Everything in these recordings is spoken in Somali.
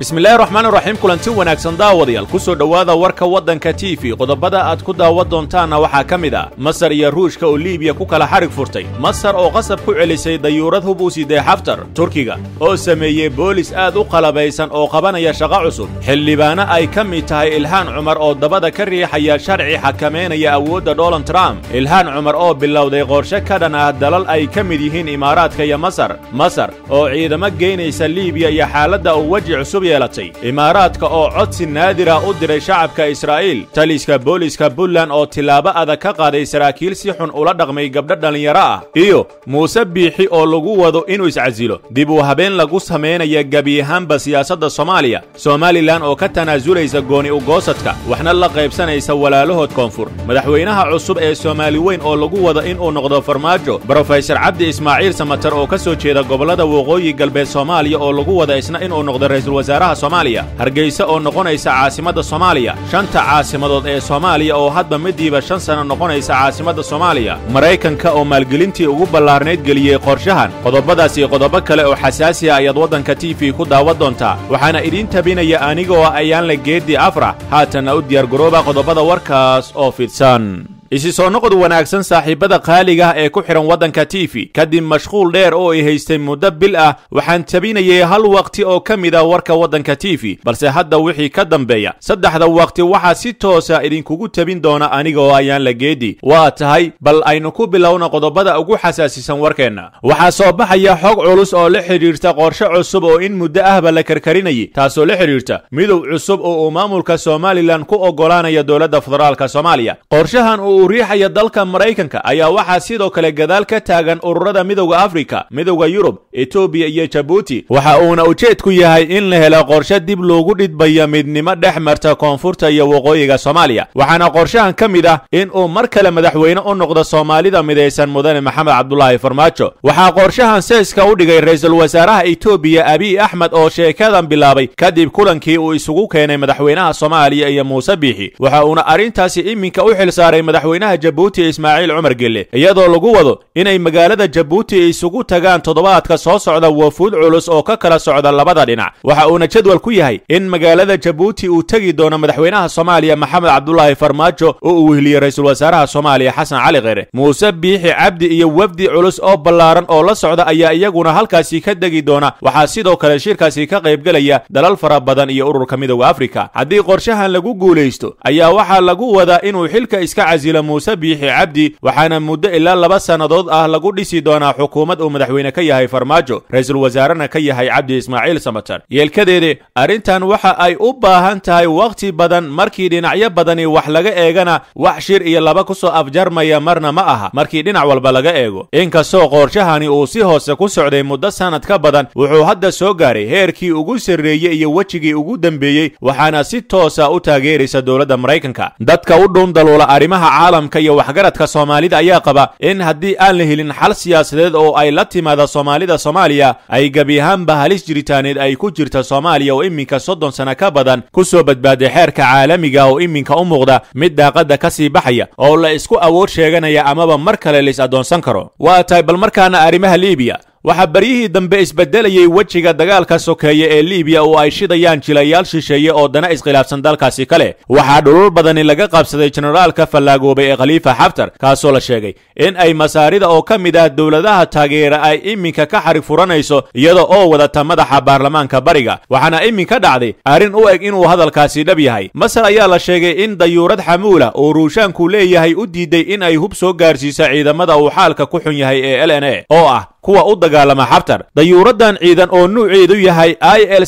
bismillahi raxmaan iraxiim kulanti wanaagsan daawadayaal ku soo dhowaada warka waddanka t v qodobada aad ku daawan doontaanna waxaa ka mid ah masar iyo ruushka oo liibiya ku kala xarig furtay masar oo qasab ku celisay dayuurad hub uu sidee xaftar turkiga oo sameeyey boolis aad u qalabaysan oo qabanaya shaqo cusub xildhibaana ay ka mid tahay ilhaan cumar oo dabada ka riixaya sharci xakamaynaya awoodda donald trump ilhaan cumar oo bilowday qorshe ka dhan ah dalal ay ka mid yihiin imaaraadka iyo masar masar oo ciidamo geynaysa liibiya iyo xaaladda uu weji cusub yeelatay imaaraadka oo codsi naadira ah u diray shacabka israa'iil taliska booliska buntland oo tilaabo adag ka qaaday saraakiil si xun ula dhaqmay gabdho dhallinyaro ah iyo muuse biixi oo lagu wado inuu iscasilo dib uu habeen lagu samaynaya gebi ahaanba siyaasadda soomaaliya somalilan oo ka tanaasulaysa gooni ugoosadka waxna la qaybsanaysa walaalahood koonfur madaxweynaha cusub ee soomaali weyn oo lagu wado inuu noqdo farmaajo brofesor cabdi ismaaciil samatar oo ka soo jeeda gobollada waqooyi galbeed soomaaliya oo lagu wada isna inuu noqdo ra'iisul wasaare wasaaraha soomaaliya hargaysa oo noqonaysa caasimadda soomaaliya shanta caasimadood ee soomaaliya oo hadba midiiba shan sanna noqonaysa caasimadda soomaaliya maraykanka oo maalgelintii ugu ballaarnayd geliyey qorshahan qodobadaas iyo qodobo kale oo xasaasiya ayaad waddanka t v ku daawan doontaa waxaana idiin tabinaya anigoo ah ayaanla geeddi afra haatanna u diyaargarooba qodobada warkaas oo fidsan isi soo noqod wanaagsan saaxiibada qaaligaah ee ku xidhan waddanka tiifi kadib mashquul dheer oo ay haystay muddo bil ah waxaan tabinayay hal waqti oo ka mid a ah warka waddanka tiifi balse hadda wixii ka dambeeya saddexda waqti waxaa si toosa ah idinkugu tebin doona aniga ayaan la geedi waa tahay bal aynu ku bilowna qodobada ugu xasaasisan warkeenna waxaa soo baxaya xog culus oo la xidhiirta qorshe cusub oo in muddo ahba la karkarinayay taasoo la xidhiirta midow cusub oo uu maamulka somalilan ku oggolaanaya dowladda federaalk soomaaliya qorshahan uu uu riixaya dalka maraykanka ayaa waxaa sidoo kale gadaal ka taagan ururada midowda afrika midowda yurub etoobiya iyo jabuuti waxa uuna ujeedku yahay in la helo qorshe dib loogu dhidbayo midnimo dhex marta koonfurta iyo waqooyiga soomaaliya waxaana qorshahan ka mid ah in uu mar kale madaxweyne u noqdo soomaalida midaysan mudane maxamed cabdulaahi farmaajo waxaa qorshahan seeska u dhigay ra-iisul wasaaraha etoobiya abiy axmed oo sheekadan bilaabay kadib kulankii uu isugu keenay madaxweynaha soomaaliya iyo muuse biixi waxa uuna arrintaasi iminka u xil madax madaxweynaha jabuuti ee ismaaciil cumar gelle iyadoo lagu wado inay magaalada jabuuti isugu tagaan toddobaadka soo socda wafuud culus oo ka kala socda labada dhinac waxa uuna jadwal ku yahay in magaalada jabuuti uu tegi doono madaxweynaha soomaaliya maxamed cabdulaahi farmaajo oo uu wehliyey ra wasaaraha soomaaliya xasan cali kheyre muuse biixi cabdi iyo wafdi culus oo ballaaran oo la socda ayaa iyaguna halkaasi ka degi doona waxaa sidoo kale shirkaasi ka qaybgelaya dalal fara badan iyo ururka midooda afrika haddii qorshahan lagu guulaysto ayaa waxaa lagu wadaa inuu xilka iska casilo wakiila muuse biixi cabdi waxaana muddo ilaa laba sannadood ah lagu dhisi doonaa xukuumad uu madaxweyne ka yahay farmaajo ra-iisul wasaarena ka yahay cabdi ismaaciil samatar yeelkadeede arrintan waxa ay u baahan tahay wakhti badan markii dhinacyo badani wax laga eegana wax shir iyo laba ku soo afjarmaya marna ma aha markii dhinac walba laga eego inkastoo qoorshahani uu si hoose ku socday muddo sannad ka badan wuxuu hadda soo gaaray heerkii ugu sarreeyey iyo wejigii ugu dembeeyey waxaana si toosa u taageeraysa dowladda maraykanka dadka u dhuundaluula arrimaha caalamka iyo waxgaradka soomaalida ayaa qaba in haddii aan la helin xal siyaasadeed oo ay la timaada soomaalida soomaaliya ay gebi ahaanba halis jiritaaneed ay ku jirta soomaaliya oo iminka soddon sana ka badan ku soo badbaaday xeerka caalamiga oo iminka u muuqda mid daaqadda ka sii baxaya oo la isku awood sheeganaya amaba mar kale lais addoonsan karo waa tahay bal markaana arrimaha liibiya waxaa baryihii dambe isbedelayay wejiga dagaalka sokeeye ee libiya oo ay shidayaan jilayaal shisheeye oo dana iskhilaafsan dalkaasi kale waxaa dhulul badani laga qabsaday jenaraalka fallaagoobay ee khaliifa xaftar kaasoo la sheegay in ay masaarida oo ka mid ah dowladaha taageera ay iminka ka xarig furanayso iyada oo wadata madaxa baarlamaanka bariga waxaana iminka dhacday arrin u eg inuu hadalkaasi dhab yahay masar ayaa la sheegay in dayuurad xamuula uu ruushaanku leeyahay u diiday in ay hub soo gaarsiisa ciidamada uu xaalka ku xun yahay ee l n a oo ah kuwa u dagaalama xabtar dayuuraddan ciidan oo nuuceedu yahay i l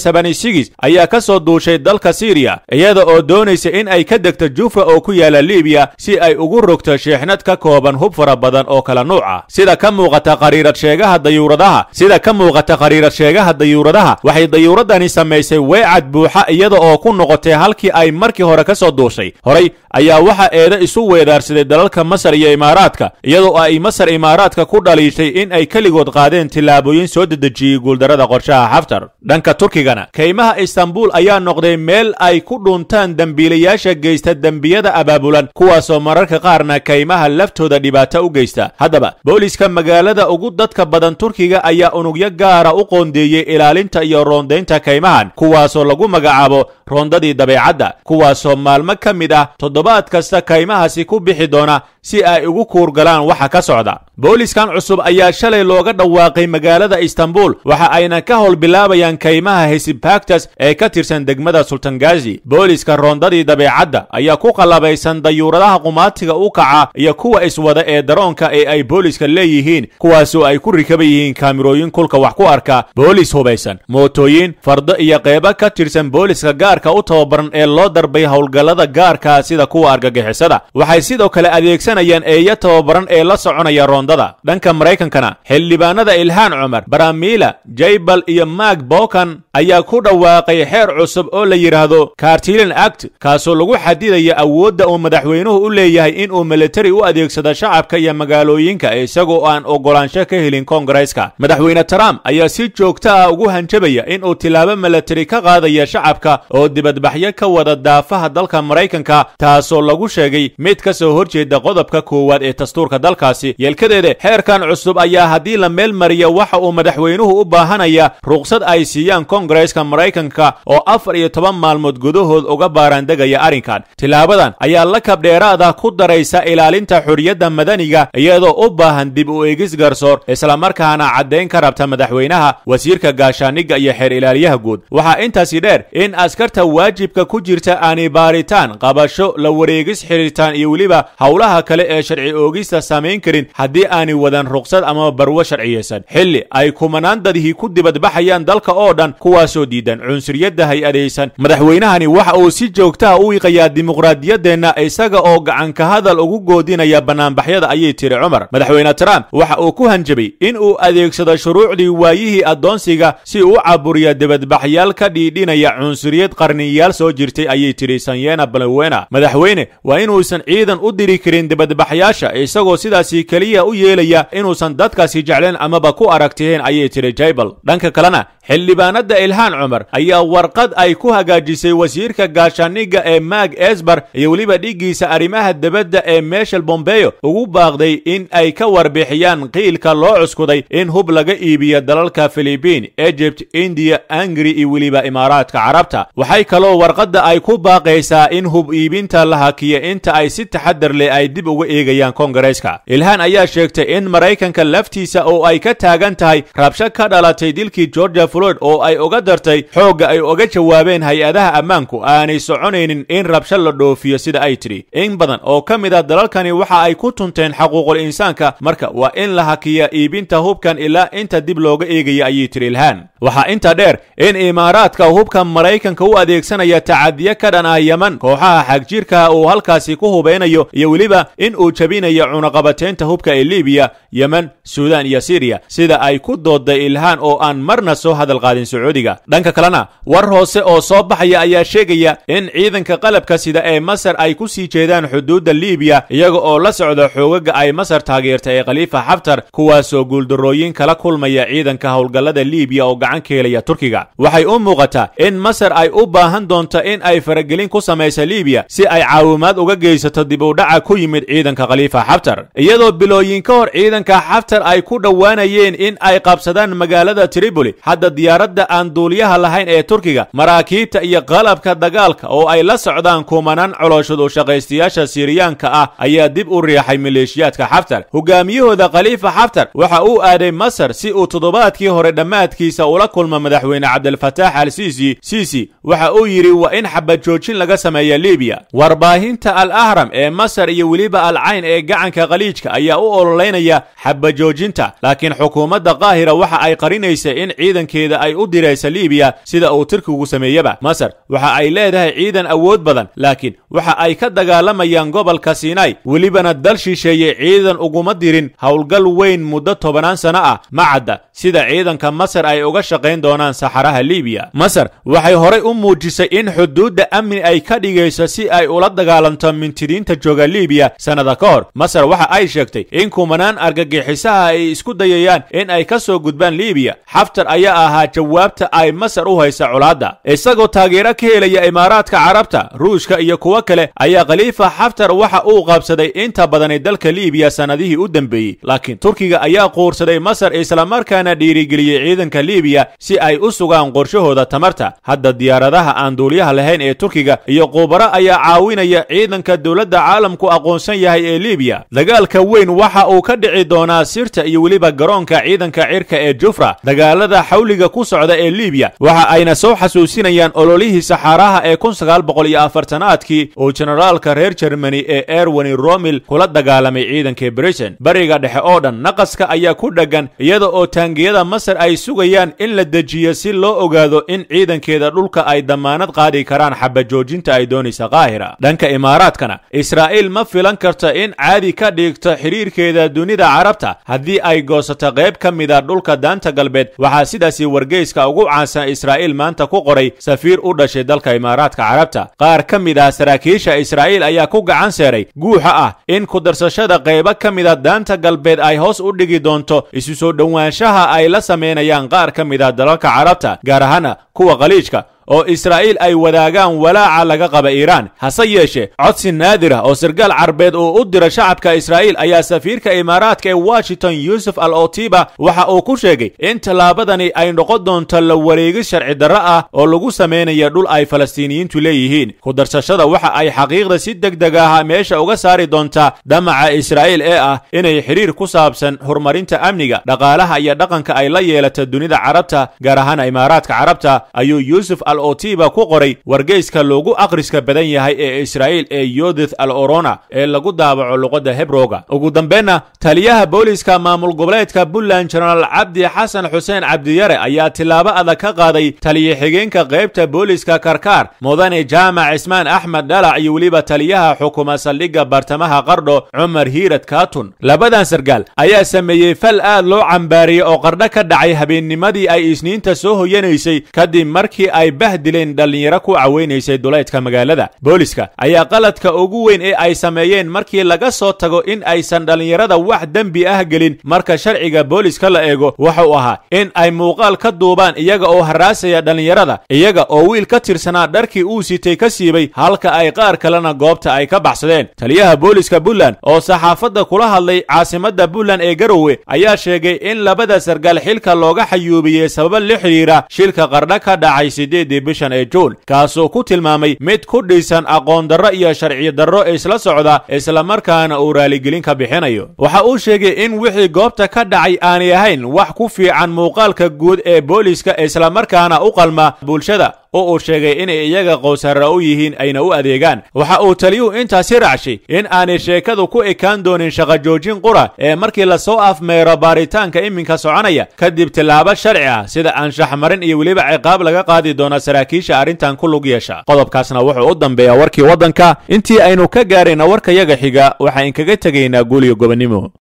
ayaa ka soo duushay dalka siiriya iyada oo doonaysa in ay ka degto juufa oo ku yaala libiya si ay ugu rogto sheexnad ka kooban hub fara badan oo kala nuuc ah sida ka muuqata qariirad sheegaha dayuuradaha sida ka muuqata qariirad sheegaha dayuuradaha waxay dayuuraddani samaysay weecad buuxa iyada oo ku noqotay halkii ay markii hore ka soo duushay horay ayaa waxa eeda isu weedaarsaday dalalka masar iyo imaaraadka iyadoo ay masar imaaraadka ku dhaliishay in ay keligood qaarkood qaadeen tillaabooyin soo dedejiyey guuldarrada qorshaha xaftar dhanka turkigana kaymaha istanbul ayaa noqday meel ay ku dhuntaan dembiilayaasha geysta dembiyada abaabulan kuwaasoo mararka qaarna kaymaha laftooda dhibaato u geysta haddaba booliska magaalada ugu dadka badan turkiga ayaa unugyo gaara u qoondeeyey ilaalinta iyo roondaynta kaymahan kuwaasoo lagu magacaabo roondadii dabeecadda kuwaasoo maalmo ka mid ah toddobaad kasta kaymahaasi ku bixi doona si ay ugu kuurgalaan waxa ka socda booliskan cusub ayaa shalay looga dhawaaqay magaalada istanbul waxa ayna ka howl bilaabayaan kaymaha hesibaktas ee ka tirsan degmada sultangazi booliska roondadii dabeecadda ayaa ku qalabaysan dayuuradaha qumaatiga u kaca iyo kuwa iswada ee daroonka ee ay booliska leeyihiin kuwaasoo ay ku rikaban yihiin kaamirooyin kulka wax ku arka boolis hubaysan mootooyin fardo iyo qeybo ka tirsan booliska gaar gaarka u tababaran ee loo darbay howlgallada gaarka sida kuwa argagixisada waxay sidoo kale adeegsanayaan eeyo tababaran ee la soconaya roondada dhanka maraykankana xildhibaanada ilhaan cumar baramiila jaybal iyo maag bokan ayaa ku dhawaaqay xeer cusub oo la yidhaahdo kartilan act kaasoo lagu xadidaya awoodda uu madaxweynuhu u leeyahay inuu militari u adeegsado shacabka iyo magaalooyinka isagoo aan ogolaansho ka helin kongareska madaxweyne trump ayaa si joogto ah ugu hanjabaya inuu tilaabo militari ka qaadaya shacabka oo dibadbaxyo ka wada daafaha dalka maraykanka taasoo lagu sheegay mid ka soo hor qodobka koowaad ee dastuurka dalkaasi yeelkadeeda xeerkan cusub ayaa haddii la meel mariya waxa uu madaxweynuhu u baahanaya ruqsad ay siiyaan kongareska maraykanka oo afar iyo toban maalmood gudahood uga baaraandegaya arrinkan tilaabadan ayaa la kabdheeraada ku daraysa ilaalinta xorriyadda madaniga iyadoo u baahan dib u eegis garsoor isla markaana caddayn ka rabta madaxweynaha wasiirka gaashaaniga iyo xeer ilaaliyaha guud waxaa intaasi dheer in askarta shuruudaha waajibka ku jirta aanay baaritaan qabasho la wareegis xiriirtaan iyo weliba howlaha kale ee sharci oogista samayn karin haddii aanay wadan ruqsad ama barwo sharciyeysan xilli ay kumanaan dadihii ku dibadbaxayaan dalka oo dhan kuwaasoo diidan cunsuriyadda hay-adaysan madaxweynahani waxa uu si joogtaha u iiqayaa dimuqraadiyaddeenna isaga oo gacanka hadal ugu goodinaya bannaanbaxyada ayay tiri cumar madaxweyne trump waxa uu ku hanjabay in uu adeegsado shuruucdii waayihii addoonsiga si uu caburiya dibadbaxyaal ka dhiidhinaya cunsuriyad qarniyayaal soo jirtay ayay tidhi sanyena balawena madaxweyne waa inuusan ciidan u diri karin dibadbaxyaasha isagoo sidaasi keliya u yeelaya inuusan dadkaasi jecleen amaba ku aragtiheen ayay tidhi jaybal dhanka kalena xildhibaanada ilhaan cumar ayaa warqad ay ku hagaajisay wasiirka gaashaaniga ee mag esbar iyo weliba dhiggiisa arrimaha debadda ee meshel bombeyo ugu baaqday in ay ka warbixiyaan qiilka loo cuskuday in hub laga iibiyo dalalka filibiin egibt indiya angri iyo weliba imaaraadka carabta waxay kaloo warqadda ay ku baaqaysaa in hub iibinta la hakiyo inta ay si taxadar leh ay dib uga eegayaan kongareeska ilhaan ayaa sheegtay in maraykanka laftiisa oo ay ka taagan tahay rabsho ka dhalatay dilkii georgia floyd oo ay uga dartay xoogga ay uga jawaabeen hay-adaha ammaanku aanay soconaynin in rabsho la dhoofiyo sida ay tidhi in badan oo ka mid a ah dalalkani waxa ay ku tunteen xaquuqul insaanka marka waa in la hakiya iibinta hubkan ilaa inta dib looga eegaya ayay tidhi ilhaan waxaa intaa dheer in imaaraadka hubka maraykanka u adeegsanaya tacadiyo ka dhan ah yeman kooxaha xagjirka uu halkaasi ku hubeynayo iyo weliba in uu jabinayo cunaqabateynta hubka ee libiya yemen suudaan iyo siriya sida ay ku dooday ilhaan oo aan marna soo hadal qaadin sacuudiga dhanka kalena war hoose oo soo baxaya ayaa sheegaya in ciidanka qalabka sida ee masar ay ku sii jeedaan xuduudda libiya iyaga oo la socda xoogaga ay masar taageerta ee khaliifa xaftar kuwaasoo guuldarooyin kala kulmaya ciidanka howlgallada libiya oo gacan keelaya turkiga waxay u muuqataa in masar ay u baahan doonta in ay faragelin ku samaysa libiya si ay caawimaad uga geysato dib u dhaca ku yimid ciidanka khaliifa xaftar iyadoo bilooyin ka hor ciidanka xaftar ay ku dhowaanayeen in ay qabsadaan magaalada triboli hadda diyaaradda aan duuliyaha lahayn ee turkiga maraakiibta iyo qalabka dagaalka oo ay la socdaan kumanaan coloshad u shaqaystayaasha siiriyaanka ah ayaa dib u riixay maleeshiyaadka xaftar hogaamiyahooda khaliifa xaftar waxa uu aaday masar si uu toddobaadkii hore dhammaadkiisa ula kulmo madaxweyne cabdilfataax al siisi siisi waxa uu yidhi waa in xabajoojin laga sameeya libiya warbaahinta al ahram ee masar iyo weliba al cayn ee gacanka khaliijka ayaa u ololeynaya xabajoojinta laakiin xukuumadda qaahira waxa ay qarinaysay in ciidankeeda ay u diraysa libiya sida uu tirkigu sameeyaba masar waxa ay leedahay ciidan awood badan laakiin waxa ay ka dagaalamayaan gobolka sinai welibana dal shisheeye ciidan uguma dirin howlgal weyn muddo tobanaan sano ah ma cadda sida ciidanka masar ay uga shaqayn doonaan saxaraha libiya masar waxay horay u muujisay in xuduudda amni ay ka dhigayso si ay ula dagaalanto mintidiinta jooga libiya sannada ka hor masar waxa ay sheegtay in kumanaan argagixisaha ay isku dayayaan in ay ka soo gudbaan libiya xaftar ayaa ahaa jawaabta ay masar u haysa colaadda isagoo taageero ka helaya imaaraadka carabta ruushka iyo kuwo kale ayaa khaliifa xaftar waxa uu qabsaday inta badani dalka libiya sannadihii u dambeeyey laakiin turkiga ayaa quursaday masar islamarkaana dhiirigeliyey ciidanka libiya si ay u sugaan qorshahooda tamarta hadda diyaarada kooxaha aan duuliyaha lahayn ee turkiga iyo quubaro ayaa caawinaya ciidanka dowladda caalamku aqoonsan yahay ee libiya dagaalka weyn waxa uu ka dhici doonaa sirta iyo weliba garoonka ciidanka cirka ee jufra dagaalada xawliga ku socda ee libiya waxa ayna soo xasuusinayaan ololihii saxaaraha ee kun sagaal boqol iyo afartanaadkii oo jenaraalka reer jermani ee erwani romil kula dagaalamay ciidankii britain bariga dhexe oo dhan naqaska ayaa ku dheggan iyada oo taangiyada masar ay sugayaan in la dejiyo si loo ogaado in ciidankeeda dhulka ay damaanad qaadi karaan xabajoojinta ay doonaysa qaahira dhanka imaaraadkana israa'iil ma filan karta in caadi ka dhigto xidhiirkeeda dunida carabta haddii ay goosato qayb ka mid mida dhulka daanta galbeed waxaa sidaasi wargeyska ugu caansan israa'iil maanta ku qoray safiir u dhashay dalka imaaraadka carabta qaar ka mid ah saraakiisha israa'iil ayaa ku gacan seeray guuxa ah in kudarsashada qaybo ka mid a daanta galbeed ay hoos u dhigi doonto isu soo dhowaanshaha ay la sameynayaan qaar ka mid ah dalalka carabta gaar ahaana kuwa qaliijka oo israa'iil ay wadaagaan walaaca laga qaba iiraan hase yeeshee codsi naadir ah oo sarkaal carbeed uu u dira shacabka israa'iil ayaa safiirka imaaraadka ee washington yuusuf al otiba waxa uu ku sheegay in tallaabadani ay noqon doonto la wareegis sharci darro ah oo lagu samaynaya dhul ay falastiiniyiintu leeyihiin ku darsashada waxa ay xaqiiqda si deg deg aha meesha uga saari doontaa damaca israa'iil ee ah inay xidhiir ku saabsan horumarinta amniga dhaqaalaha iyo dhaqanka ay la yeelata dunida carabta gaar ahaan imaaraadka carabta ayuu yuusuf al al otiba ku qoray wargeyska loogu akhriska badan yahay ee israa'iil ee yodith al orona ee lagu daabaco luqadda hebroga ugu dambeenna taliyaha booliiska maamul goboleedka puntland jenaraal cabdi xasan xuseen cabdiyare ayaa tilaabo adag ka qaaday taliyo xigeenka qaybta booliiska karkaar mudane jaamac cismaan axmed dhalac iyo weliba taliyaha xukuma saldhigga bartamaha qardho cumar hiirad kaatun labadan sargaal ayaa sameeyey fal aad loo cambaariyey oo qardho ka dhacay habeennimadii ay isniinta soo hoyanaysay kadib markii ay gabdhaha dileen dhallinyaro ku caweynaysay duleydka magaalada booliska ayaa qaladka ugu weyn ee ay sameeyeen markii laga soo tago in aysan dhallinyarada wax dembi ah gelin marka sharciga booliska la eego wuxuu ahaa in ay muuqaal ka duubaan iyaga oo haraasaya dhallinyarada iyaga oo wiil ka tirsanaa dharkii uu sitay ka siibay halka ay qaar kalena goobta ay ka baxsadeen taliyaha booliska puntland oo saxaafadda kula hadlay caasimadda puntland ee garowe ayaa sheegay in labada sargaal xilka looga xayuubiyey sababa la xidhiira shilka qardha ka dhacay sideed siddeedii bishan ee juun kaasuu ku tilmaamay mid ku dhisan aqoondarro iyo sharciyadarro isla socda isla markaana uu raaligelin ka bixinayo waxa uu sheegay in wixii goobta ka dhacay aanay ahayn wax ku fiican muuqaalka guud ee booliska islamarkaana u qalma bulshada oo uu sheegay inay iyaga qowsara u yihiin ayna u adeegaan waxa uu taliyuhu intaasi racshay in aanay sheekadu ku ekaan doonin joojin qura ee markii lasoo afmeero baaritaanka iminka soconaya kadib tillaabo sharci ah sida anshaxmarin iyo weliba ciqaab laga qaadi doona saraakiisha arrintan ku lug yeesha qodobkaasna wuxuu u dambeeyaa warkii waddanka intii aynu ka gaarayna warkayaga xiga waxaa inkaga tegaynaa guul iyo gobonnimo